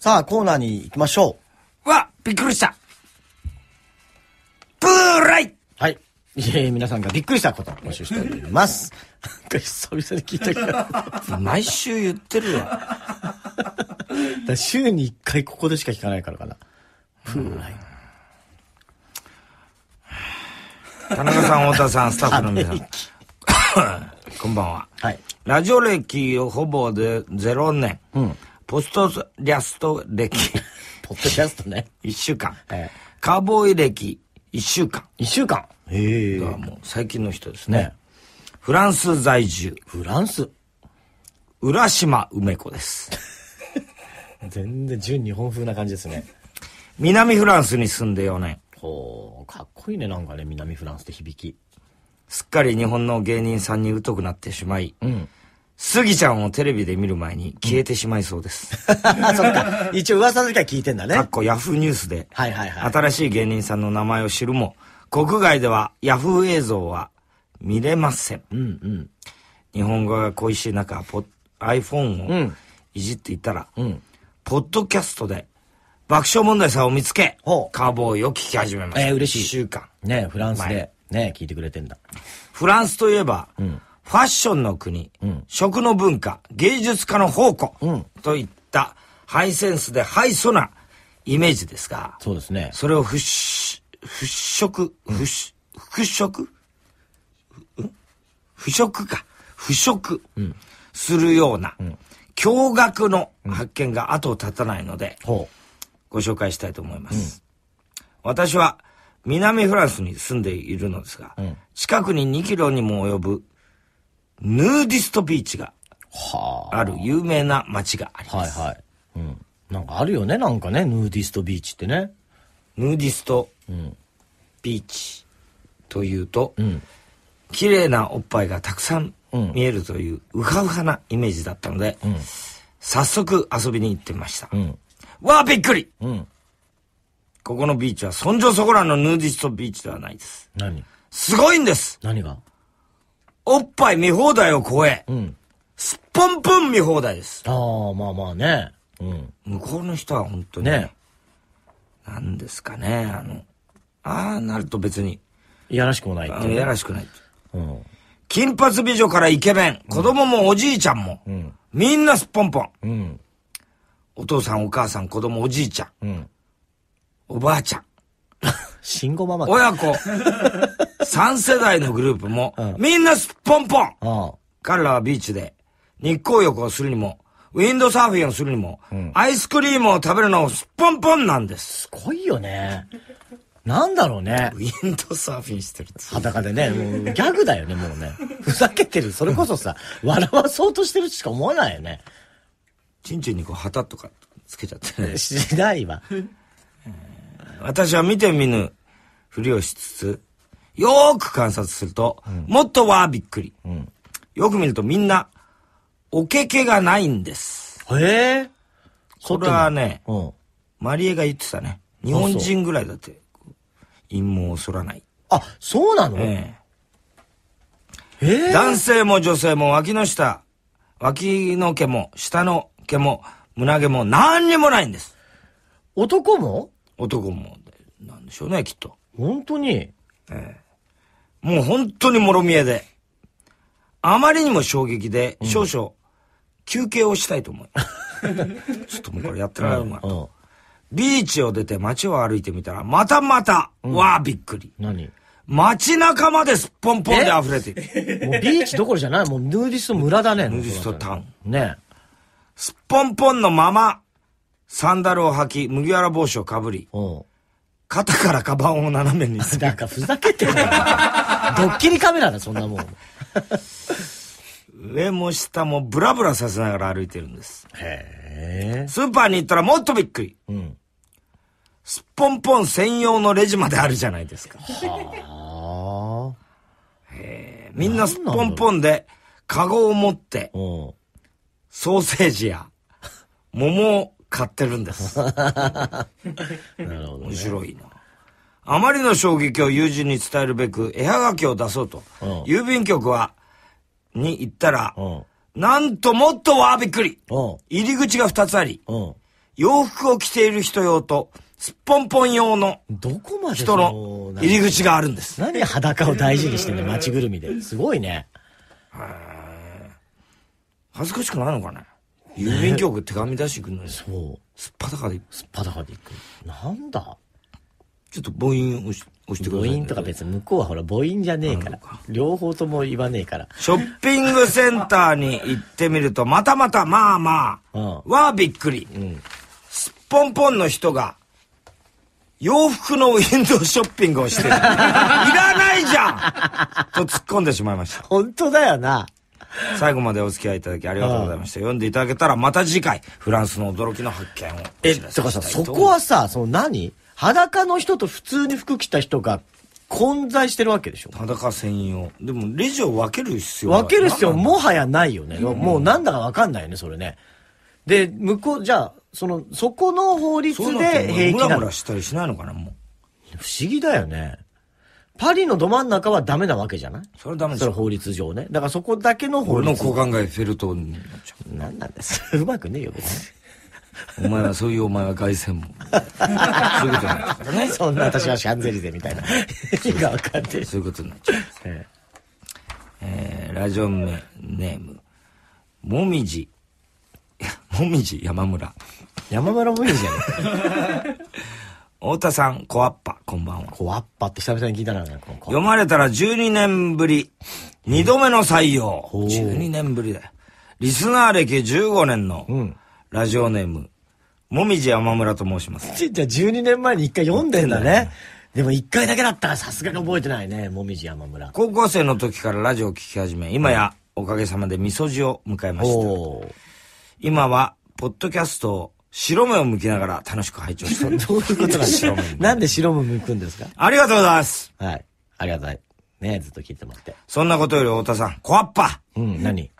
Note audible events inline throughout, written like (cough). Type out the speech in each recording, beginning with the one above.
さあ、コーナーに行きましょう。わ、びっくりした。ブーライはい。え皆さんがびっくりしたことを募集しております。なんか久々に聞いたけど。毎週言ってるわ。だ週に一回ここでしか聞かないからかな。ブーライ。(laughs) 田中さん、太田さん、スタッフの皆さん。(laughs) こんばんは。はい。ラジオ歴をほぼで0年。うん。ポストリャスト歴。(laughs) ポストキャストね。一週間。えカーボーイ歴一週間。一週間。ええ。もう最近の人ですね。ねフランス在住。フランス浦島梅子です。(laughs) 全然純日本風な感じですね。南フランスに住んで4年。ほう、かっこいいね、なんかね、南フランスって響き。すっかり日本の芸人さんに疎くなってしまい、うん、スギちゃんをテレビで見る前に消えてしまいそうです。(laughs) そっか。一応噂の時は聞いてんだね。かっこヤフーニュースで、はいはいはい。新しい芸人さんの名前を知るも、国外ではヤフー映像は見れません。うんうん。日本語が恋しい中、ポ iPhone をいじっていたら、うん、ポッドキャストで爆笑問題さんを見つけ、カーボーイを聞き始めました。えー、嬉しい。一週間。ねフランスで。ね聞いてくれてんだ。フランスといえば、うんファッションの国、うん、食の文化、芸術家の宝庫、うん、といったハイセンスでハイソなイメージですが、そうですね。それを払拭、払拭、うん、払拭か、払拭するような、驚愕の発見が後を絶たないので、ご紹介したいと思います。私は南フランスに住んでいるのですが、近くに2キロにも及ぶヌーディストビーチがある有名な街があります。はいはい。うん。なんかあるよね、なんかね、ヌーディストビーチってね。ヌーディストビーチというと、うん、綺麗なおっぱいがたくさん見えるという、うかうかなイメージだったので、うん、早速遊びに行ってみました。うん、わあ、びっくり、うん、ここのビーチは、村上そこらのヌーディストビーチではないです。何すごいんです何がおっぱい見放題を超え、うん、すっぽんぽん見放題です。ああ、まあまあね。うん。向こうの人は本当に。ね。なんですかね、あの、ああなると別に。いやらしくもないいやらしくない。うん。金髪美女からイケメン、子供もおじいちゃんも、うん、みんなすっぽんぽん。うん。お父さん、お母さん、子供、おじいちゃん。うん。おばあちゃん。慎吾ママ親子、(laughs) 三世代のグループも、うん、みんなすっぽんぽん、彼らはビーチで、日光浴をするにも、ウィンドサーフィンをするにも、うん、アイスクリームを食べるのをすっぽんぽんなんです。すごいよね。なんだろうね。ウィンドサーフィンしてるて。裸でね、もうギャグだよね、もうね。ふざけてる。それこそさ、笑わそうとしてるしか思わないよね。ちんちんにこう旗とかつけちゃってね。しないわ。私は見て見ぬふりをしつつ、よーく観察すると、うん、もっとはびっくり、うん、よく見るとみんな、おけけがないんです。へえ。これはね、うん、マリエが言ってたね。日本人ぐらいだって、陰謀を剃らない。あ、そうなのええー。男性も女性も脇の下、脇の毛も、下の毛も、胸毛も何にもないんです。男も男も、なんでしょうね、きっと。本当にええ。もう本当にもろみえで。あまりにも衝撃で、少々、休憩をしたいと思う。(laughs) ちょっともうこれやってられるなと。ビーチを出て街を歩いてみたら、またまた、わあ、びっくり。何街中まですっぽんぽんで溢れてる。もうビーチどころじゃない、もうヌーディスト村だね。(laughs) ヌーディストタウン。ねすっぽんぽんのまま、サンダルを履き、麦わら帽子をかぶり、肩からカバンを斜めにする。なんかふざけてるドッキリカメラだ、そんなもん。上も下もブラブラさせながら歩いてるんです。へスーパーに行ったらもっとびっくり。うん。すっぽんぽん専用のレジまであるじゃないですか。はあ。へえ。みんなすっぽんぽんで、カゴを持って、ソーセージや、桃を買ってるんです。(laughs) なるほど、ね、面白いな。あまりの衝撃を友人に伝えるべく、絵はがきを出そうと、うん、郵便局は、に行ったら、うん、なんともっとわびっくり、うん、入り口が2つあり、洋服を着ている人用と、すっぽんぽん用の、どこまで人の入り口があるんです。何裸を大事にしてんの、街ぐるみで。すごいね。恥ずかしくないのかね郵便局手紙出してくんのに。そう。すっぱだかで行く。すっぱだかで行く。なんだちょっと母音押し押してください、ね、母音とか別に向こうはほら母音じゃねえから。両方とも言わねえから。ショッピングセンターに行ってみると、またまたまあまあ、うん、はびっくり。うん、すっぽんぽんの人が、洋服のウィンドウショッピングをしてる。(laughs) いらないじゃんと突っ込んでしまいました。本当だよな。最後までお付き合いいただきありがとうございました。読んでいただけたら、また次回、フランスの驚きの発見をえ、だからさ、そこはさ、その何裸の人と普通に服着た人が混在してるわけでしょ裸専用。でも、レジを分ける必要分ける必要もはやないよね。うん、もうなんだかわかんないよね、それね。で、向こう、じゃあ、その、そこの法律で平気なの。ムラムラしたりしないのかな、もう。不思議だよね。パリのど真ん中はダメなわけじゃないそれダメですそれ法律上ね。だからそこだけの法律。俺の子考えフェルトになっちゃう。なんなんですうまくねえよ、別に。お前はそういうお前は凱旋門。(laughs) そういうことになっちゃうそんな私はシャンゼリゼみたいな。意味がわかんない。そういうことになっちゃう。ええー、ラジオネーム、もみじ、もみじ山村。山村もみじじゃない太田さん、コアッパ、こんばんは。コアッパって久々に聞いたな、ね、読まれたら12年ぶり、2度目の採用。うん、12年ぶりだよ。リスナー歴15年の、ラジオネーム、もみじ山村と申します。じゃあ12年前に1回読んでんだね。でも1回だけだったらさすがに覚えてないね、もみじ山村。高校生の時からラジオを聴き始め、今やおかげさまでみそじを迎えました。今は、ポッドキャストを白目を向きながら楽しく拝聴して (laughs) どういうことなんですかなんで白目向くんですかありがとうございます。はい。ありがたい。ねずっと聞いてもらって。そんなことより太田さん、こわっぱうん、何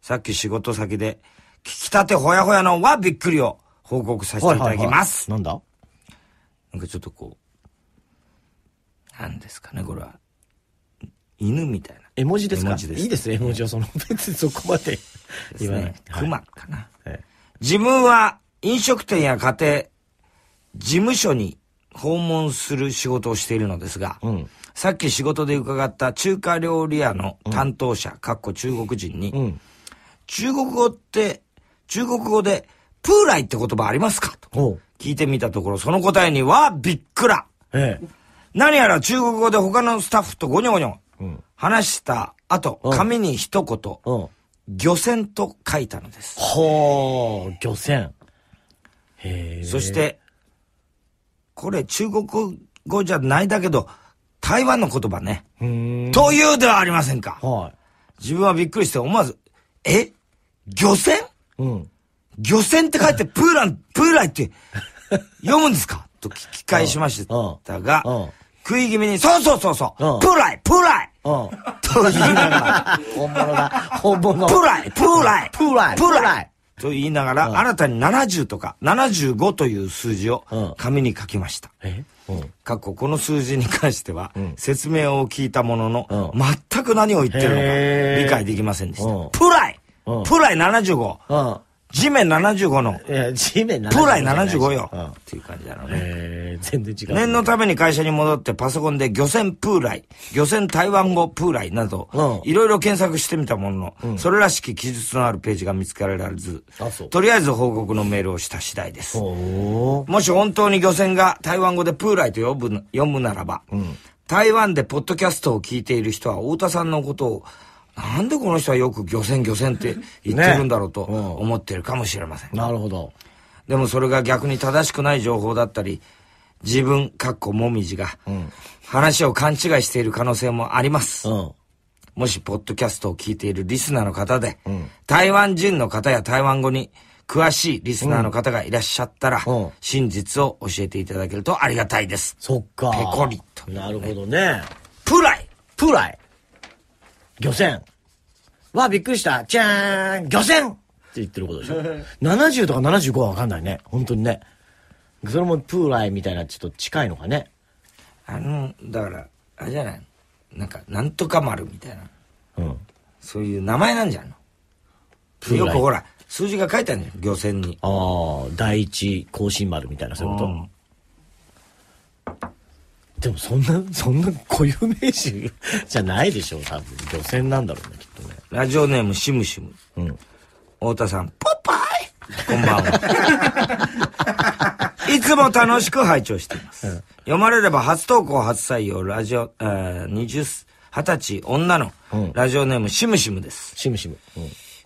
さっき仕事先で、聞きたてほやほやのわびっくりを報告させていただきます。はいはいはい、なんだなんかちょっとこう、なんですかね、これは。犬みたいな。絵文字ですか絵文字です。いいです絵文字はその、別にそこまで言わない。熊かな。自分は、飲食店や家庭、事務所に訪問する仕事をしているのですが、うん、さっき仕事で伺った中華料理屋の担当者、かっこ中国人に、うん、中国語って、中国語で、プーライって言葉ありますかと聞いてみたところ、その答えには、びっくら、ええ、何やら中国語で他のスタッフとごにょごにょ、うん、話した後、紙に一言、漁船と書いたのです。ほう、漁船。そして、これ中国語じゃないだけど、台湾の言葉ね。というではありませんか。はい、自分はびっくりして思わず、え漁船、うん、漁船って書いて (laughs) プーラン、プーライって読むんですかと聞き返しましたが、食い気味に、そうそうそうそう、プーライプーライと言いながら、(laughs) 本物だ、本物。プーライプーライプーライプーライと言いながら、うん、新たに70とか75という数字を紙に書きました。うん、過去この数字に関しては、説明を聞いたものの、全く何を言ってるのか理解できませんでした。プライプライ 75! 地面75の。いや、地面プライ75よ。うん、っていう感じだろうね。全然違う。念のために会社に戻ってパソコンで漁船プーライ、漁船台湾語プーライなど、いろいろ検索してみたものの、うん、それらしき記述のあるページが見つけられず、とりあえず報告のメールをした次第です。もし本当に漁船が台湾語でプーライと呼ぶ、読むならば、うん、台湾でポッドキャストを聞いている人は太田さんのことを、なんでこの人はよく漁船漁船って言ってるんだろうと思ってるかもしれません。ねうん、なるほど。でもそれが逆に正しくない情報だったり、自分、かっこもみじが、話を勘違いしている可能性もあります。うん、もし、ポッドキャストを聞いているリスナーの方で、うん、台湾人の方や台湾語に詳しいリスナーの方がいらっしゃったら、うん、真実を教えていただけるとありがたいです。そっか。ペコリと、ね、なるほどね。プライプライ漁船。わ、あ、びっくりした。じゃーん漁船って言ってることでしょ。70 (laughs) とか75はわかんないね。本当にね。それもプーライみたいなちょっと近いのかね。あの、だから、あれじゃないなんか、なんとか丸みたいな。うん。そういう名前なんじゃんの。よくほら、数字が書いてあるじゃん、漁船に。ああ、第一甲信丸みたいな、そういうこと。うんでもそんな、そんな固有名詞じゃないでしょう、多分。漁船なんだろうね、きっとね。ラジオネーム、シムシム。うん。太田さん、ポパイこんばんは。(laughs) いつも楽しく拝聴しています。うん、読まれれば初投稿初採用、ラジオ、えー、20、20歳女の、ラジオネーム、シムシムです。シムシム。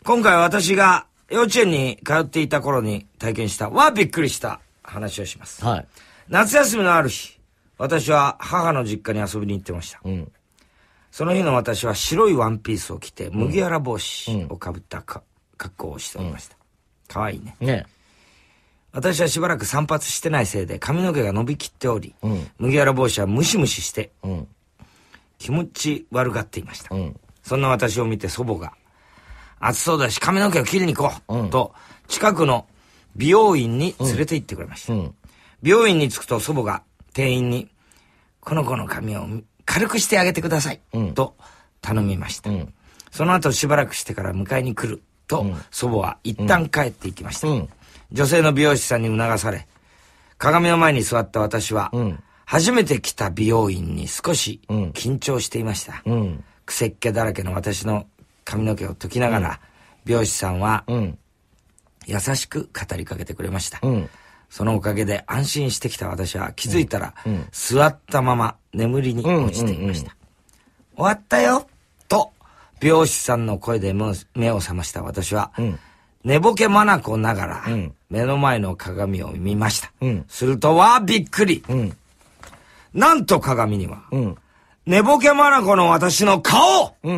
今回私が幼稚園に通っていた頃に体験した、わ、びっくりした話をします。はい。夏休みのある日、私は母の実家に遊びに行ってました。うん、その日の私は白いワンピースを着て、麦わら帽子をかぶったか、格好をしておりました。かわいいね。ね私はしばらく散髪してないせいで髪の毛が伸びきっており、うん、麦わら帽子はムシムシして、気持ち悪がっていました、うん、そんな私を見て祖母が、暑そうだし髪の毛を切りに行こう、と、近くの美容院に連れて行ってくれました。美容院に着くと祖母が店員に、この子の髪を軽くしてあげてください、うん、と頼みました、うん、その後しばらくしてから迎えに来ると、祖母は一旦帰っていきました、女性の美容師さんに促され鏡の前に座った私は、初めて来た美容院に少し緊張していました、くせっ気だらけの私の髪の毛を解きながら、美容師さんは、優しく語りかけてくれました、そのおかげで安心してきた私は気づいたら、座ったまま眠りに落ちていました。終わったよと、美容師さんの声で目を覚ました私は、寝ぼけまなこながら、目の前の鏡を見ました。すると、わあ、びっくり、なんと鏡には、寝ぼけまなこの私の顔、い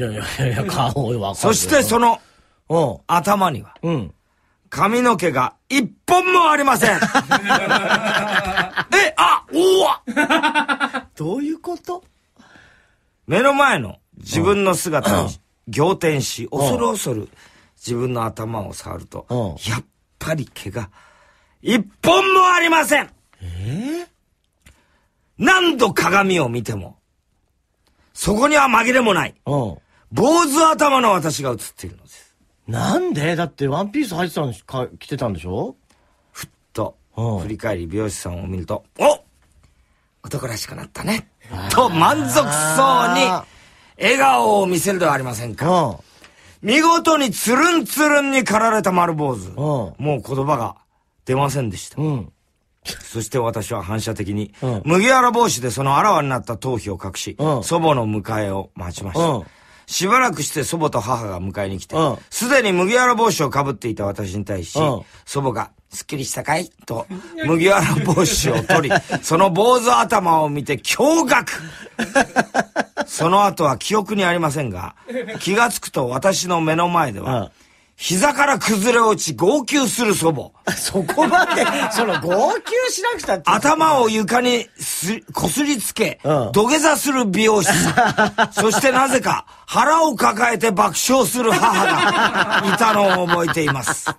やいやいや、顔はそしてその、頭には、うん髪の毛が一本もありませんえ、あ、おわどういうこと目の前の自分の姿に仰天し、恐る恐る自分の頭を触ると、やっぱり毛が一本もありませんえー、何度鏡を見ても、そこには紛れもない、坊主頭の私が映っているのです。なんでだってワンピース入ってたんしか着てたんでしょふっと振り返り美容師さんを見ると「お男らしくなったね」と満足そうに笑顔を見せるではありませんか見事につるんつるんに刈られた丸坊主もう言葉が出ませんでした、うん、そして私は反射的に、うん、麦わら帽子でそのあらわになった頭皮を隠し、祖母の迎えを待ちました、しばらくして祖母と母が迎えに来て、すで、うん、に麦わら帽子をかぶっていた私に対し、うん、祖母が、すっきりしたかいと、(laughs) 麦わら帽子を取り、その坊主頭を見て驚愕 (laughs) その後は記憶にありませんが、気がつくと私の目の前では、膝から崩れ落ち、号泣する祖母。そこまで、(laughs) その、号泣しなくたって。頭を床にす、こすりつけ、うん、土下座する美容師。(laughs) そしてなぜか、腹を抱えて爆笑する母がいたのを覚えています。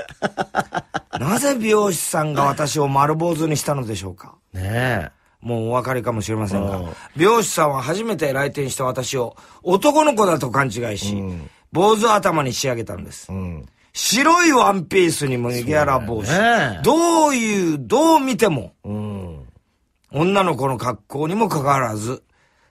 (laughs) なぜ美容師さんが私を丸坊主にしたのでしょうかねえ。もうお分かりかもしれませんが、美容師さんは初めて来店した私を男の子だと勘違いし、うん坊主頭に仕上げたんです。うん、白いワンピースに麦わ荒帽子。ね、どういう、どう見ても、うん、女の子の格好にもかかわらず、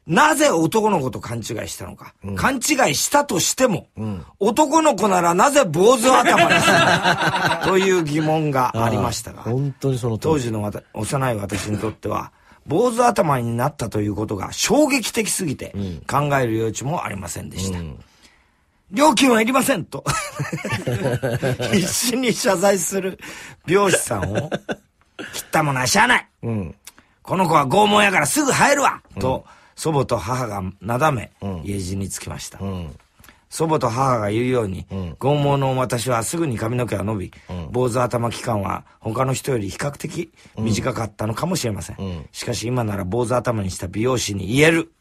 なぜ男の子と勘違いしたのか。うん、勘違いしたとしても、うん、男の子ならなぜ坊主頭にするの (laughs) という疑問がありましたが、本当にその当時の幼い私にとっては、坊主頭になったということが衝撃的すぎて、考える余地もありませんでした。うん料金はいりませんと必死に謝罪する美容師さんを、切ったものはしゃあない、うん、この子は拷問やからすぐ入るわ、うん、と、祖母と母がなだめ、家路につきました。祖母と母が言うように、拷問の私はすぐに髪の毛は伸び、坊主頭期間は他の人より比較的短かったのかもしれません。しかし今なら坊主頭にした美容師に言える。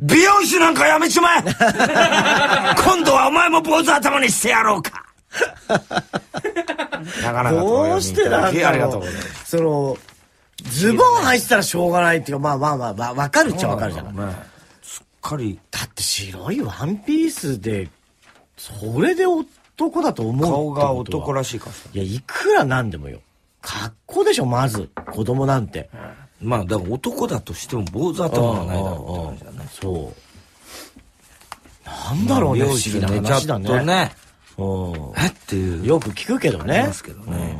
美容師なんかやめちまえ (laughs) 今度はお前も坊主頭にしてやろうか (laughs) なかなかどうしてだろうそのズボン入ってたらしょうがないっていうかまあまあまあわ、まあ、かるっちゃわかるじゃないすっかりだって白いワンピースでそれで男だと思う顔が男らしいかいやいくらなんでもよ格好でしょまず子供なんて、うんまあだから男だとしても坊主頭がないだろうってじだねそうなんだろうね不思議な話だねねえっていうよく聞くけどねありますけどね、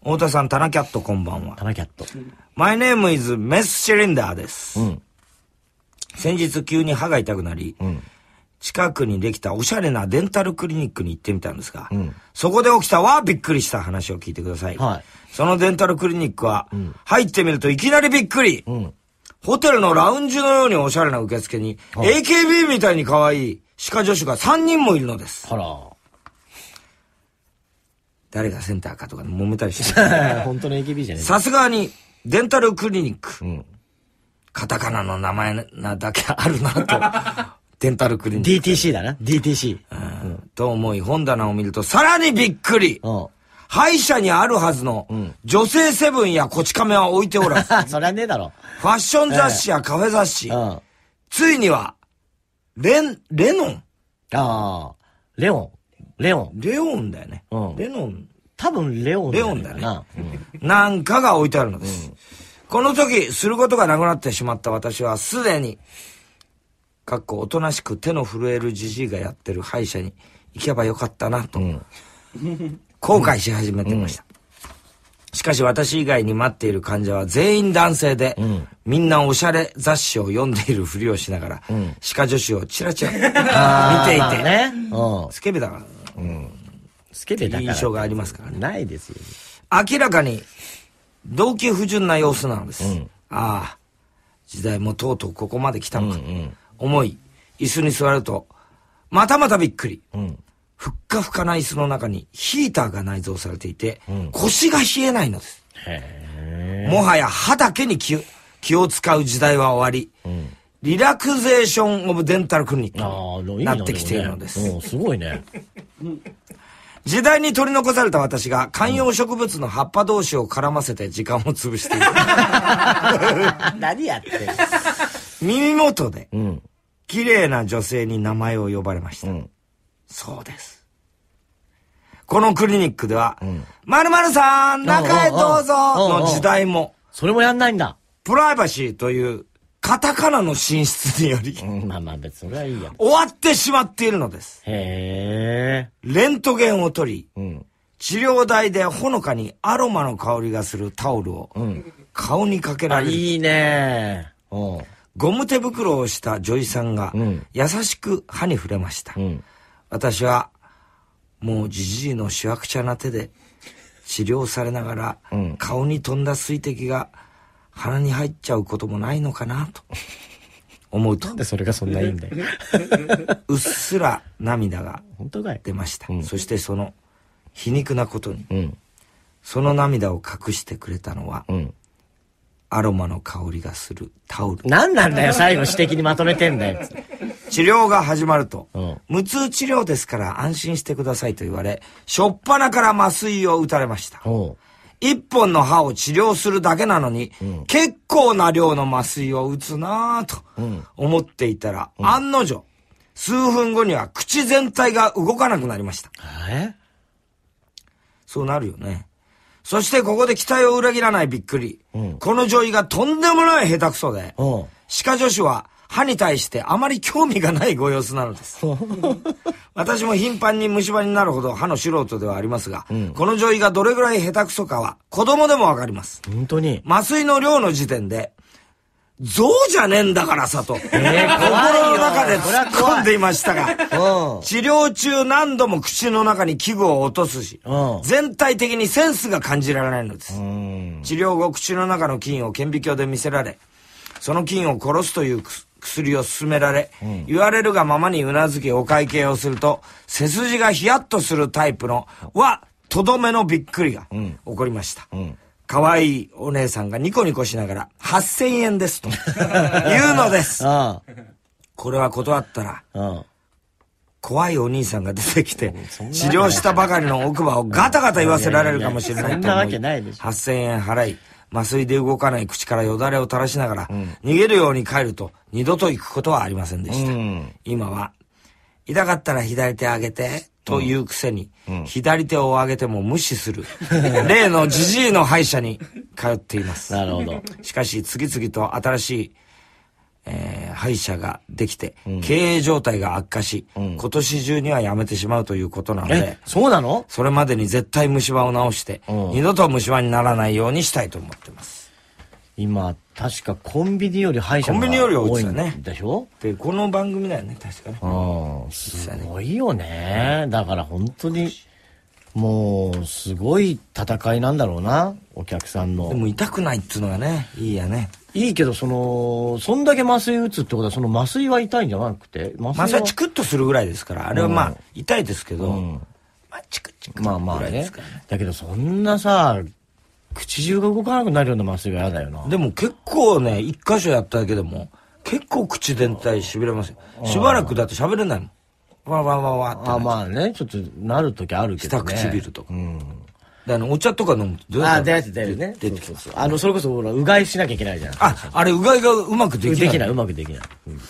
太田さん、タナキャットこんばんは。タナキャット。マイネームイズメスシリンダーです。うん、先日急に歯が痛くなり、う近くにできたおしゃれなデンタルクリニックに行ってみたんですが、うん、そこで起きたわびっくりした話を聞いてください。はい、そのデンタルクリニックは、入ってみるといきなりびっくり、うん、ホテルのラウンジのようにおしゃれな受付に、はい、AKB みたいに可愛い歯科助手が3人もいるのです。あら。誰がセンターかとか揉めたりして。(laughs) 本当の AKB じゃねさすがに、デンタルクリニック。カタカナの名前なだけあるなとデンタルクリニック。DTC だな。DTC。うん。と思い本棚を見ると、さらにびっくり。うん。歯医者にあるはずの、女性セブンやこち亀は置いておらず。(laughs) そりゃねえだろ。ファッション雑誌やカフェ雑誌。うん。ついには、レン、レノンああ、レオン。レオン。レオンだよね。うん。レノン。多分レオンだよレオンだね。うん、なんかが置いてあるのです。うん、この時、することがなくなってしまった私はすでに、かっこおとなしく手の震えるじじいがやってる歯医者に行けばよかったなと、後悔し始めてました。しかし私以外に待っている患者は全員男性で、うん、みんなおしゃれ雑誌を読んでいるふりをしながら、うん、歯科助手をチラチラ見ていて、ね、スケベだから、うん、スケベだから印象がありますからね。ないですよ、ね。明らかに、動機不純な様子なんです。うん、ああ、時代もとうとうここまで来たのか。うんうん思い、椅子に座ると、またまたびっくり。うん、ふっかふかな椅子の中にヒーターが内蔵されていて、うん、腰が冷えないのです。もはや歯だけに気気を使う時代は終わり、うん、リラクゼーション・オブ・デンタル・クリニックになってきているのです。ね、すごいね。時代に取り残された私が観葉植物の葉っぱ同士を絡ませて時間を潰している。(laughs) 何やってんの耳元で、うん、綺麗な女性に名前を呼ばれました。うん、そうです。このクリニックでは、まるまるさん、中へどうぞの時代も。それもやんないんだ。プライバシーという、カタカナの進出により、まあまあ別それはいいや。終わってしまっているのです。へえ。レントゲンを取り、うん、治療代でほのかにアロマの香りがするタオルを、顔にかけられる。あ、いいねうん。ゴム手袋をした女医さんが、優しく歯に触れました。うん、私は、もうじじいのしわくちゃな手で治療されながら、うん、顔に飛んだ水滴が鼻に入っちゃうこともないのかなと思うと。なんでそれがそんないいんだよ。(laughs) うっすら涙が出ました。うん、そしてその皮肉なことに、その涙を隠してくれたのは、うんアロマの香りがするタオル。何なんだよ、最後、指摘にまとめてんだよ。治療が始まると、うん、無痛治療ですから安心してくださいと言われ、しょっぱなから麻酔を打たれました。一本の歯を治療するだけなのに、うん、結構な量の麻酔を打つなぁと思っていたら、うん、案の定、数分後には口全体が動かなくなりました。えそうなるよね。そしてここで期待を裏切らないびっくり。うん、この女医がとんでもない下手くそで、歯科助手は歯に対してあまり興味がないご様子なのです。(laughs) 私も頻繁に虫歯になるほど歯の素人ではありますが、うん、この女医がどれぐらい下手くそかは子供でもわかります。本当に麻酔の量の時点で、象じゃねえんだからさと、えー、心の中で突っ込んでいましたが、治療中何度も口の中に器具を落とすし、全体的にセンスが感じられないのです。治療後、口の中の菌を顕微鏡で見せられ、その菌を殺すという薬を勧められ、うん、言われるがままにうなずきお会計をすると、背筋がヒヤッとするタイプの、は、とどめのびっくりが起こりました。うんうん可愛いお姉さんがニコニコしながら、8000円ですと、(laughs) 言うのです。これは断ったら、怖いお兄さんが出てきて、治療したばかりの奥歯をガタガタ言わせられるかもしれないと思い、8000円払い、麻酔で動かない口からよだれを垂らしながら、うん、逃げるように帰ると、二度と行くことはありませんでした。うん、今は、痛かったら左手上げて、というくせに、うん、左手を上げても無視する、(laughs) 例のジジイの歯医者に通っています。なるほど。しかし、次々と新しい、えー、歯医者ができて、うん、経営状態が悪化し、うん、今年中には辞めてしまうということなので、そうなのそれまでに絶対虫歯を治して、二度と虫歯にならないようにしたいと思ってます。今、確かコンビニより歯医者コンビニより多いでしょで、この番組だよね、確かね。うん。すごいよね。だから本当に、もう、すごい戦いなんだろうな、お客さんの。でも痛くないっつうのがね、いいやね。いいけど、その、そんだけ麻酔打つってことは、その麻酔は痛いんじゃなくて麻酔はチクッとするぐらいですから、あれはまあ、痛いですけど、うん、まあ、チクチク、ね。まあまあね。だけど、そんなさ、口中が動かなくなるような麻酔は嫌だよな。でも結構ね、一箇所やっただけでも、結構口全体痺れますよ。しばらくだって喋れないもん。わわわわって。あ、まあね、ちょっとなる時あるけど、ね。下唇とか。うん。あの、お茶とか飲むとどうやってあ、出て出るね。出てきますそうそうあの、それこそ、ほら、うがいしなきゃいけないじゃん。あ、あれ、うがいがうまくできない。できない、うまくできない。うん、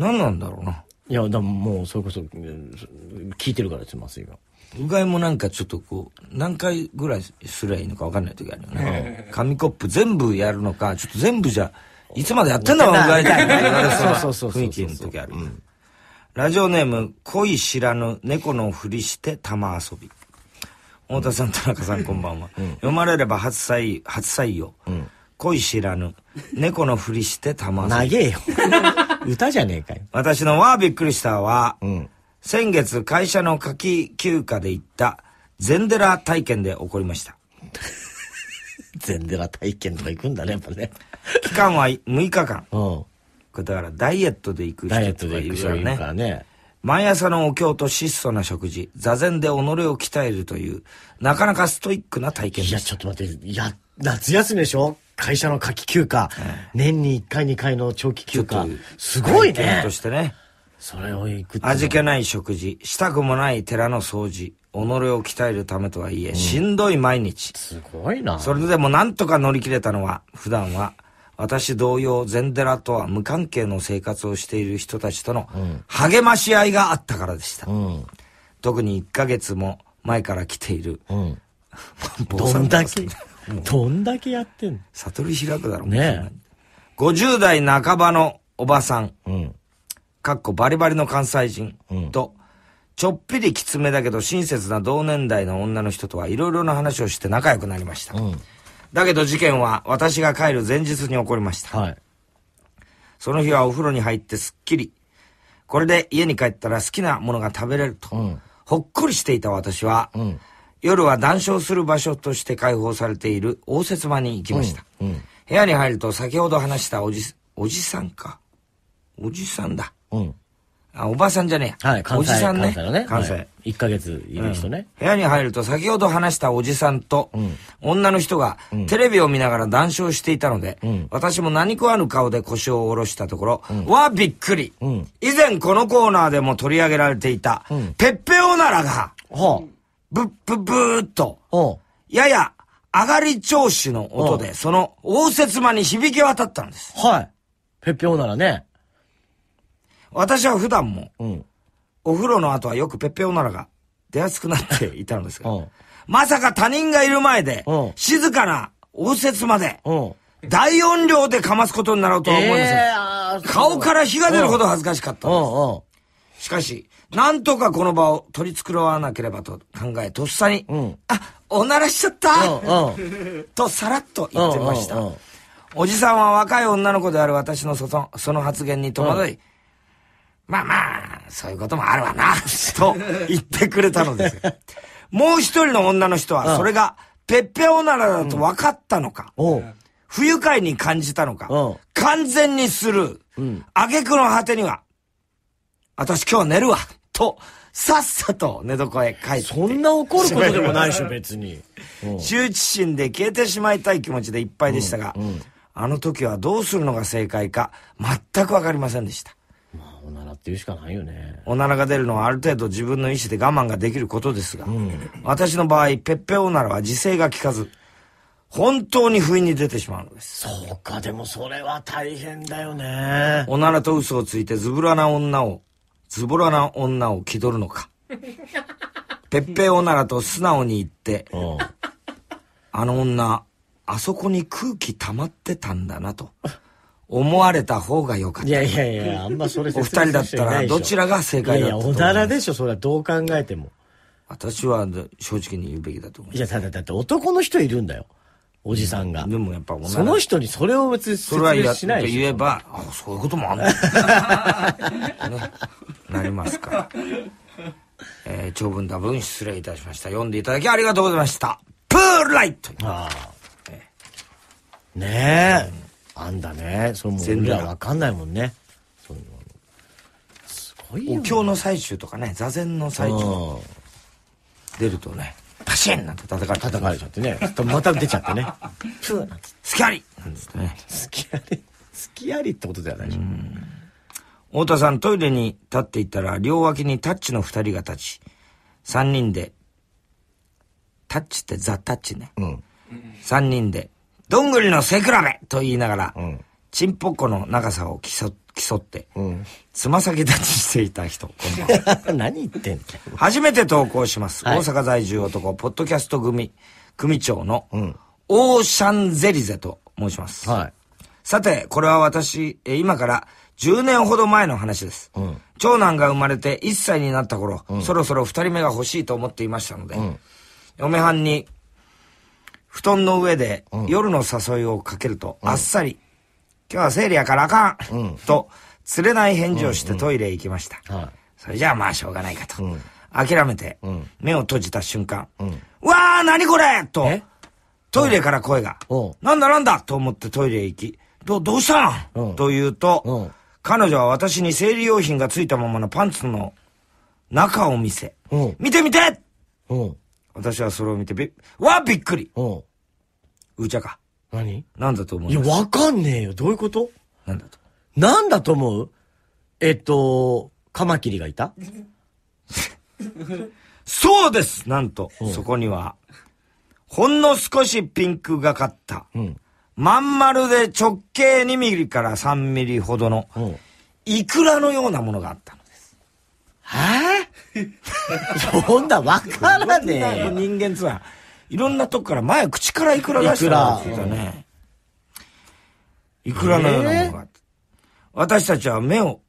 何なんだろうな。いや、でももう、それこそ、聞いてるからです、麻酔が。うがいもなんかちょっとこう、何回ぐらいすりゃいいのか分かんない時あるよね。紙コップ全部やるのか、ちょっと全部じゃ、いつまでやってんだ、うがいって言 (laughs) そうそう雰囲気の時ある。ラジオネーム、恋知らぬ猫のふりして玉遊び。太田さん、田中さん、こんばんは。うん、読まれれば初採初採用。うん、恋知らぬ猫のふりして玉遊び。長えよ。(laughs) 歌じゃねえかよ。私のわびっくりしたは、うん先月会社の夏季休暇で行った禅寺体験で起こりました。(laughs) 禅寺体験とか行くんだね、やっぱね。期間は6日間。うん。これだからダイエットで行く人とかいるからね。からね毎朝のお経と質素な食事、座禅で己を鍛えるという、なかなかストイックな体験です。いや、ちょっと待って、いや、夏休みでしょ会社の夏季休暇、年に1回2回の長期休暇。すごいね。としてね。それを行く味気ない食事、したくもない寺の掃除、己を鍛えるためとはいえ、うん、しんどい毎日。すごいな。それでもなんとか乗り切れたのは、普段は、私同様、禅寺とは無関係の生活をしている人たちとの励まし合いがあったからでした。うん、特に1ヶ月も前から来ている、うん、どんだけ、どんだけやってんの悟り開くだろうね。50代半ばのおばさん、うん、かっこバリバリの関西人と、ちょっぴりきつめだけど親切な同年代の女の人とはいろいろな話をして仲良くなりました。うん、だけど事件は私が帰る前日に起こりました。はい、その日はお風呂に入ってすっきり。これで家に帰ったら好きなものが食べれると。うん、ほっこりしていた私は、うん、夜は談笑する場所として開放されている応接間に行きました。部屋に入ると先ほど話したおじ、おじさんか。おじさんだ。うん。あ、おばさんじゃねえ。はい、おじさんね。関西ね。関西。はい、ヶ月いる人ね、うん、部屋に入ると先ほど話したおじさんと、うん、女の人が、うん、テレビを見ながら談笑していたので、うん、私も何食わぬ顔で腰を下ろしたところ、うん、はびっくり、うん。以前このコーナーでも取り上げられていた、うん、ペッペオナラが、ブッブブーっと、やや上がり調子の音で、その応接間に響き渡ったんです。はい。ペッペオナラね。私は普段も、うん、お風呂の後はよくペッペオならが出やすくなっていたのですが、うん、まさか他人がいる前で、うん、静かな応接まで、大音量でかますことになろうとは思いません、えー、顔から火が出るほど恥ずかしかったです。しかし、なんとかこの場を取り繕わなければと考え、とっさに、あ、おならしちゃったとさらっと言ってました。おじさんは若い女の子である私のその発言に戸惑い、まあまあ、そういうこともあるわな、(laughs) と言ってくれたのです。(laughs) もう一人の女の人は、それが、ペッペオナラだと分かったのか、うん、不愉快に感じたのか、うん、完全にする、あげく挙句の果てには、私今日寝るわ、と、さっさと寝床へ帰って。そんな怒ることでもないでしょ、(laughs) 別に。羞恥心で消えてしまいたい気持ちでいっぱいでしたが、うんうん、あの時はどうするのが正解か、全くわかりませんでした。おならって言うしかないよね。おならが出るのはある程度自分の意思で我慢ができることですが、うん、私の場合、ペッペおならは自制が効かず、本当に不意に出てしまうのです。そうか、でもそれは大変だよね。おならと嘘をついてズブラな女を、ズボラな女を気取るのか。(laughs) ペッペおならと素直に言って、あの女、あそこに空気溜まってたんだなと。思われた方が良かった。いやいやいや、あんまそれお二人だったら、どちらが正解だったいやいや、おらでしょ、それはどう考えても。私は正直に言うべきだと思う。いや、だだって男の人いるんだよ。おじさんが。でもやっぱその人にそれを別に説明しないでし言えば、あ、そういうこともあんの、(laughs) なりますから。えー、長文多分失礼いたしました。読んでいただきありがとうございました。プーライトああ。ねえ。ねえあんだね。それも俺らわかんないもんね。そういうの。すごいよ、ね。お経の最中とかね、座禅の最中。出るとね、パシンなんて叩かれ叩かれちゃってね。また出ちゃってね。プ (laughs) ーなんつきあり。キャリなんってってことではないでしょ。太田さんトイレに立っていたら、両脇にタッチの二人が立ち、三人で、タッチってザ・タッチね。うん。三人で、どんぐりの背比べと言いながら、うん、チンポッコの長さを競競って、つま先立ちしていた人、こんばんは。何言ってんの初めて投稿します。はい、大阪在住男、ポッドキャスト組、組長の、うん、オーシャンゼリゼと申します。はい、さて、これは私、今から10年ほど前の話です。うん、長男が生まれて1歳になった頃、うん、そろそろ2人目が欲しいと思っていましたので、嫁はんに、布団の上で夜の誘いをかけると、あっさり、今日は生理やからあかん、と、釣れない返事をしてトイレへ行きました。それじゃあまあしょうがないかと。諦めて、目を閉じた瞬間、うわー何これと、トイレから声が、なんだなんだと思ってトイレへ行き、ど、どうしたんと言うと、彼女は私に生理用品がついたままのパンツの中を見せ、見て見て私はそれを見てび、わびっくりうちゃか。何何だと思ういや、わかんねえよ。どういうことなんだと。なんだと思うえっと、カマキリがいた (laughs) そうですなんと、そこには、ほんの少しピンクがかった、うん、まん丸で直径2ミリから3ミリほどの、イクラのようなものがあったのです。はぁ、あ、(laughs) そんなわからねえ。人間ツアー。いろんなとこから前口からイクラ出してたってたね。イクラのようなものが、えー、私たちは目を、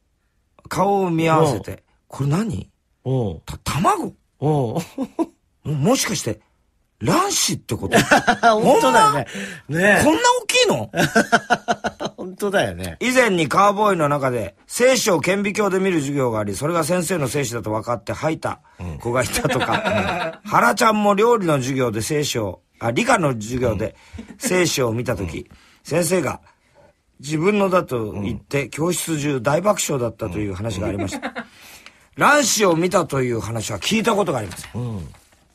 顔を見合わせて、これ何た、卵もしかして、卵子ってこと (laughs) 本当だよね。ねこんな大きいの本当だよね。以前にカーボーイの中で、精子を顕微鏡で見る授業があり、それが先生の精子だと分かって吐いた子がいたとか、(laughs) 原ちゃんも料理の授業で精子を、あ、理科の授業で精子を見たとき、先生が、自分のだと言って、教室中大爆笑だったという話がありました。卵子を見たという話は聞いたことがあります。うん。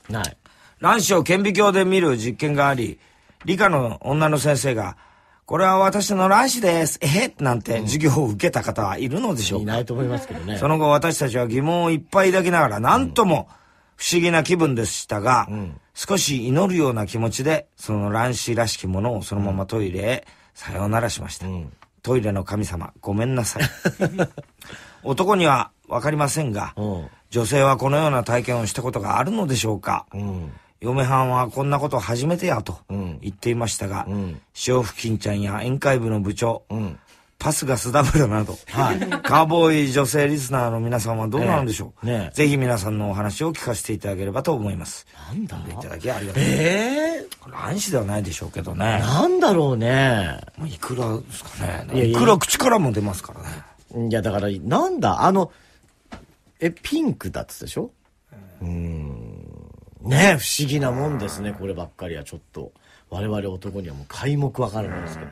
ない。卵子を顕微鏡で見る実験があり、理科の女の先生が、これは私の卵子です。えなんて授業を受けた方はいるのでしょうか、うん、いないと思いますけどね。その後私たちは疑問をいっぱい抱きながら、なんとも不思議な気分でしたが、うん、少し祈るような気持ちで、その卵子らしきものをそのままトイレへさよならしました。うん、トイレの神様、ごめんなさい。(laughs) 男にはわかりませんが、女性はこのような体験をしたことがあるのでしょうか、うん嫁はんはこんなこと初めてやと言っていましたが、潮吹きんちゃんや宴会部の部長、パスがスダブルなど、はい、カーボーイ女性リスナーの皆さんはどうなんでしょう、ねぜひ皆さんのお話を聞かせていただければと思います。なんだいただきありがとうええー、これ視ではないでしょうけどね。なんだろうね。いくらですかね。いくら口からも出ますからね。いや、だから、なんだ、あの、え、ピンクだっつでしょうん。ね不思議なもんですね、こればっかりはちょっと。我々男にはもう皆目わからないですけど。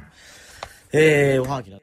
えー、おはぎな。